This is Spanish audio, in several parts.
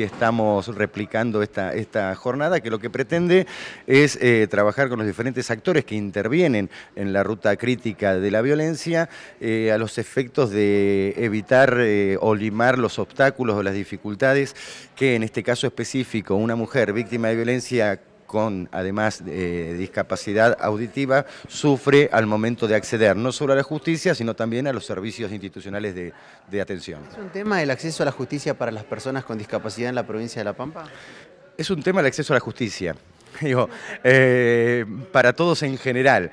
Estamos replicando esta, esta jornada que lo que pretende es eh, trabajar con los diferentes actores que intervienen en la ruta crítica de la violencia eh, a los efectos de evitar eh, o limar los obstáculos o las dificultades que en este caso específico una mujer víctima de violencia con, además, de eh, discapacidad auditiva, sufre al momento de acceder no solo a la justicia, sino también a los servicios institucionales de, atención. ¿Es un tema el acceso a la justicia para las personas con discapacidad en la provincia de La Pampa? Es un tema el acceso a la justicia, digo, eh, para todos en general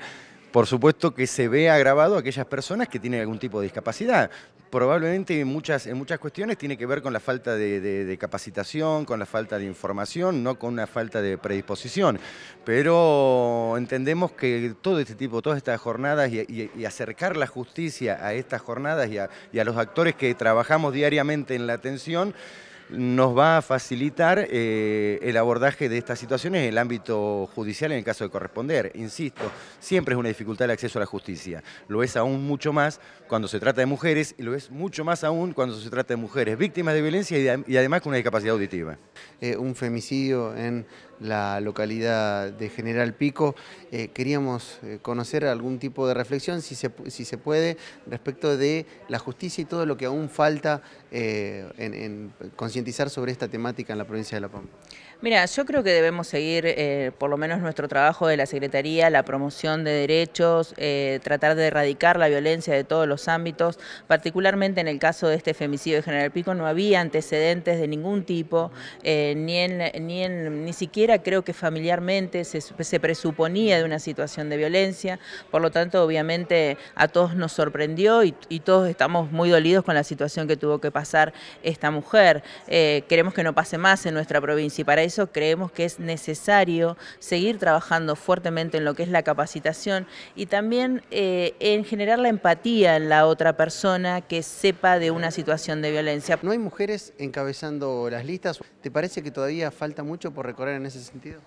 por supuesto que se ve agravado a aquellas personas que tienen algún tipo de discapacidad. Probablemente en muchas, en muchas cuestiones tiene que ver con la falta de, capacitación, con la falta de información, no con una falta de predisposición. Pero entendemos que todo este tipo, todas estas jornadas y, acercar la justicia a estas jornadas y a los actores que trabajamos diariamente en la atención, nos va a facilitar eh, el abordaje de estas situaciones en el ámbito judicial en el caso de corresponder. Insisto, siempre es una dificultad el acceso a la justicia. Lo es aún mucho más cuando se trata de mujeres y lo es mucho más aún cuando se trata de mujeres víctimas de violencia y, además con una discapacidad auditiva. Eh, un femicidio en la localidad de General Pico. Eh, queríamos eh, conocer algún tipo de reflexión, si se, si se puede, respecto de la justicia y todo lo que aún falta eh, en, en concientizar sobre esta temática en la provincia de La Pampa. Mira, yo creo que debemos seguir eh, por lo menos nuestro trabajo de la Secretaría, la promoción de derechos, eh, tratar de erradicar la violencia de todos los ámbitos, particularmente en el caso de este femicidio de General Pico no había antecedentes de ningún tipo, eh, ni, ni, ni siquiera creo que familiarmente se, presuponía de una situación de violencia, por lo tanto obviamente a todos nos sorprendió y, y todos estamos muy dolidos con la situación que tuvo que pasar esta mujer. queremos que no pase más en nuestra provincia y para eso eso creemos que es necesario seguir trabajando fuertemente en lo que es la capacitación y también eh, en generar la empatía en la otra persona que sepa de una situación de violencia. ¿No hay mujeres encabezando las listas? ¿Te parece que todavía falta mucho por recorrer en ese sentido?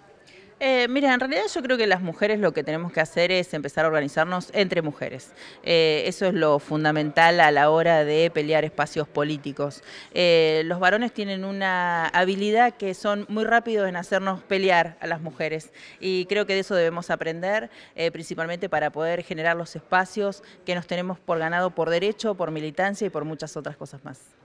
Eh, mira, en realidad yo creo que las mujeres lo que tenemos que hacer es empezar a organizarnos entre mujeres. Eh, eso es lo fundamental a la hora de pelear espacios políticos. Eh, los varones tienen una habilidad que son muy rápidos en hacernos pelear a las mujeres y creo que de eso debemos aprender, principalmente para poder generar los espacios que nos tenemos por ganado por derecho, por militancia y por muchas otras cosas más.